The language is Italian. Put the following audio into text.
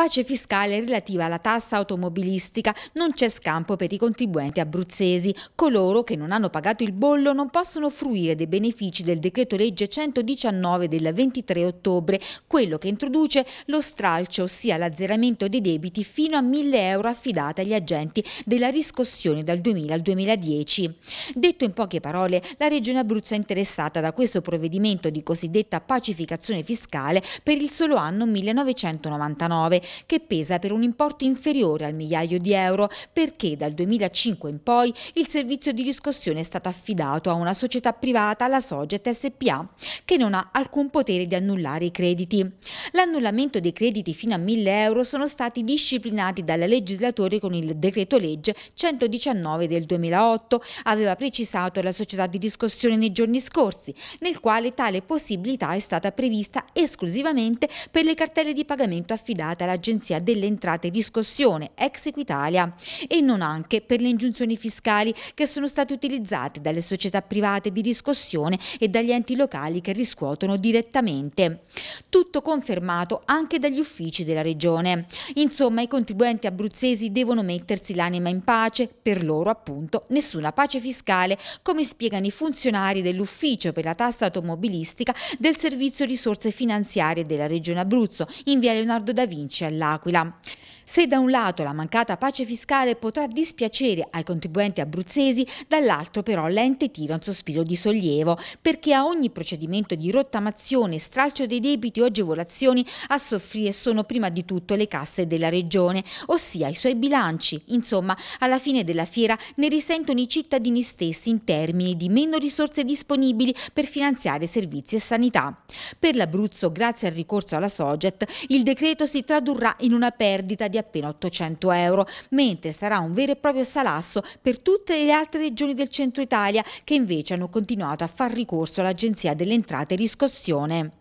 Pace fiscale relativa alla tassa automobilistica, non c'è scampo per i contribuenti abruzzesi. Coloro che non hanno pagato il bollo non possono fruire dei benefici del decreto legge 119 del 23 ottobre, quello che introduce lo stralcio, ossia l'azzeramento dei debiti fino a 1000 euro affidati agli agenti della riscossione dal 2000 al 2010. Detto in poche parole, la Regione Abruzzo è interessata da questo provvedimento di cosiddetta pacificazione fiscale per il solo anno 1999 che pesa per un importo inferiore al migliaio di euro perché dal 2005 in poi il servizio di riscossione è stato affidato a una società privata, la Soget SPA, che non ha alcun potere di annullare i crediti. L'annullamento dei crediti fino a 1000 euro sono stati disciplinati dal legislatore con il decreto legge 119 del 2008, aveva precisato la società di riscossione nei giorni scorsi, nel quale tale possibilità è stata prevista esclusivamente per le cartelle di pagamento affidate alla dell'Agenzia delle Entrate Riscossione, ex Equitalia, e non anche per le ingiunzioni fiscali che sono state utilizzate dalle società private di riscossione e dagli enti locali che riscuotono direttamente. Tutto confermato anche dagli uffici della Regione. Insomma, i contribuenti abruzzesi devono mettersi l'anima in pace, per loro appunto nessuna pace fiscale, come spiegano i funzionari dell'ufficio per la tassa automobilistica del Servizio Risorse Finanziarie della Regione Abruzzo, in via Leonardo da Vinci all'Aquila. Se da un lato la mancata pace fiscale potrà dispiacere ai contribuenti abruzzesi, dall'altro però l'ente tira un sospiro di sollievo, perché a ogni procedimento di rottamazione, stralcio dei debiti o agevolazioni a soffrire sono prima di tutto le casse della regione, ossia i suoi bilanci. Insomma, alla fine della fiera ne risentono i cittadini stessi in termini di meno risorse disponibili per finanziare servizi e sanità. Per l'Abruzzo, grazie al ricorso alla Soget, il decreto si tradurrà in una perdita di di appena 800 euro, mentre sarà un vero e proprio salasso per tutte le altre regioni del centro Italia che invece hanno continuato a far ricorso all'Agenzia delle Entrate e Riscossione.